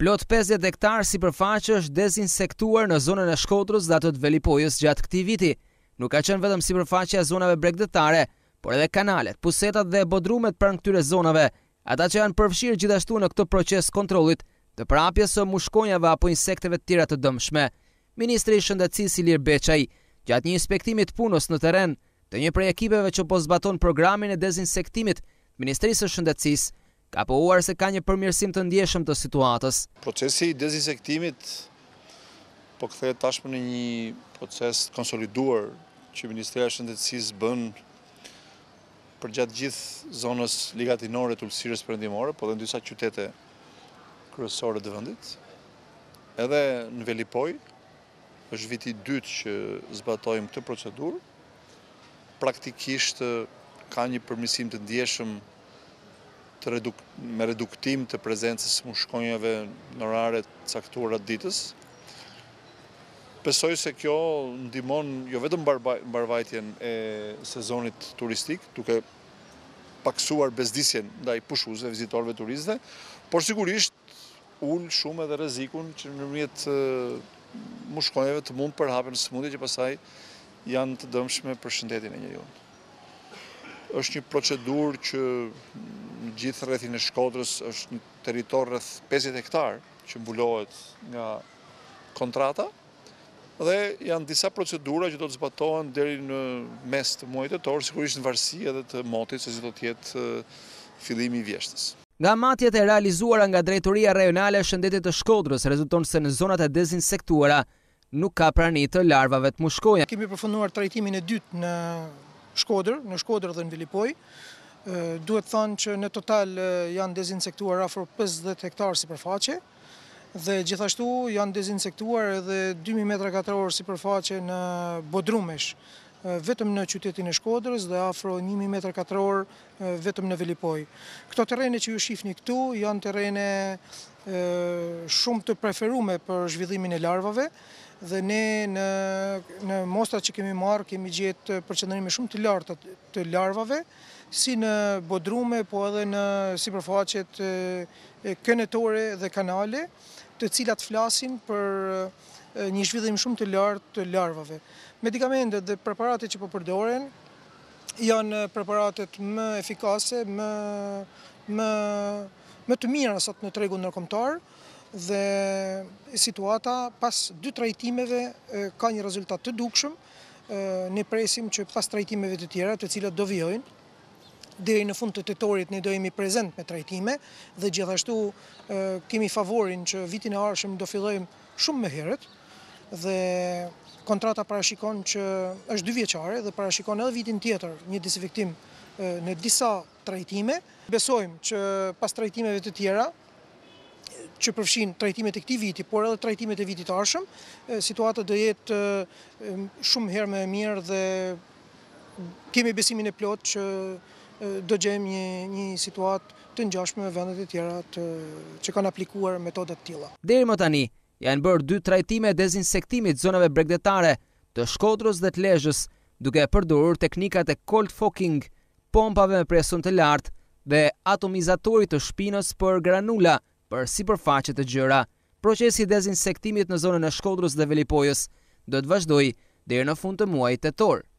Plot 50 hektar si përfaqë është dezinsektuar në zonën e shkodrës dhe atët velipojës gjatë këti viti. Nuk ka qenë vetëm si përfaqë e zonave bregdetare, por edhe kanalet, pusetat dhe bodrumet për në këtyre zonave, ata që janë përfshirë gjithashtu në këtë proces kontrolit të prapjes o mushkonjave apo insekteve të tira të dëmshme. Ministri Shëndetësi Ilir Beqaj, gjatë një inspektimit punës në teren, të një prej ekipeve që po zbaton programin e dezinsektimit, Ministrisë Shëndetësisë, ka përuar se ka një përmjërsim të ndjeshëm të situatës. Procesi i dezinsektimit po këthe tashmë në një proces konsoliduar që Ministria Shëndetsis bënë për gjatë gjithë zonës ligatinore të ullësirës përëndimore, po dhe në dysa qytete kërësore dhe vëndit. Edhe në Velipoj, është viti dytë që zbatojmë të procedurë, praktikisht ka një përmisim të ndjeshëm me reduktim të prezencës mushkonjave në rarët atë ditës. Pesoj se kjo ndimon jo vetëm barvajtjen e sezonit turistik, duke paksuar bezdisjen da i pushuze, vizitorve turiste, por sigurisht ullë shumë edhe rezikun që në nëmjet mushkonjave të mund përhapen së mundi që pasaj janë të dëmshme për shëndetin e një jonë është një procedur që në gjithë rrethin e shkodrës është një teritor rrëth 50 hektar që mbulohet nga kontrata dhe janë disa procedura që do të zbatohen deri në mes të muajtë të orë, sikurisht në varsi edhe të motit se si do tjetë fillimi i vjeshtës. Nga matjet e realizuara nga drejtoria rajonale e shëndetit të shkodrës rezulton se në zonat e dezinsektuara nuk ka prani të larvave të mushkoja. Kemi përfunduar trajtimin e dytë në Shkodër, në Shkodër dhe në Vilipoj. Duhet thënë që në total janë dezinsektuar afro 50 hektarë si përfaqe, dhe gjithashtu janë dezinsektuar edhe 2.000 metra katërorë si përfaqe në Bodrumesh, vetëm në qytetin e Shkodrës dhe afro 1.000 metra katërorë vetëm në Vilipoj. Këto terene që ju shifni këtu janë terene shumë të preferume për zhvidhimin e larvave, dhe ne në mostrat që kemi marë, kemi gjetë përqëndërimi shumë të lartë të larvave, si në bodrume, po edhe në si përfaqet kënetore dhe kanale, të cilat flasin për një zhvidhim shumë të lartë të larvave. Medikamentet dhe preparate që përpërdoren, po janë preparatet më efikase, më të mirë sot në tregun nërkomtarë, dhe situata pas dy trajtimeve ka një rezultat të dukshëm, ne presim që pas trajtimeve të tjera të cilat do vjojnë, Dhe në fund të të torit do dojemi prezent me trajtime dhe gjithashtu kemi favorin që vitin e arshëm do fillojmë shumë me heret dhe kontrata parashikon që është dy vjeqare dhe parashikon edhe vitin tjetër një disifiktim në disa trajtime. Besojmë që pas trajtimeve të tjera që përfshin trajtimet e këti viti, por edhe trajtimet e viti të arshëm, situatët dhe jetë shumë herë me mirë dhe kemi besimin e plotë që dhe gjem një situatë të njashme me vendet e tjera që kanë aplikuar metodat tila. Deri më tani, janë bërë dy trajtime e dezinsektimit zonave bregdetare të shkodrës dhe të lejës, duke përdurur teknikat e cold fogging, pompave me presun të lartë dhe atomizatorit të shpinës për granula, për si përfaqet të gjëra. Procesi dezinsektimit në zonën e shkodrus dhe velipojës do të vazhdoj dhe në fund të muaj të torë.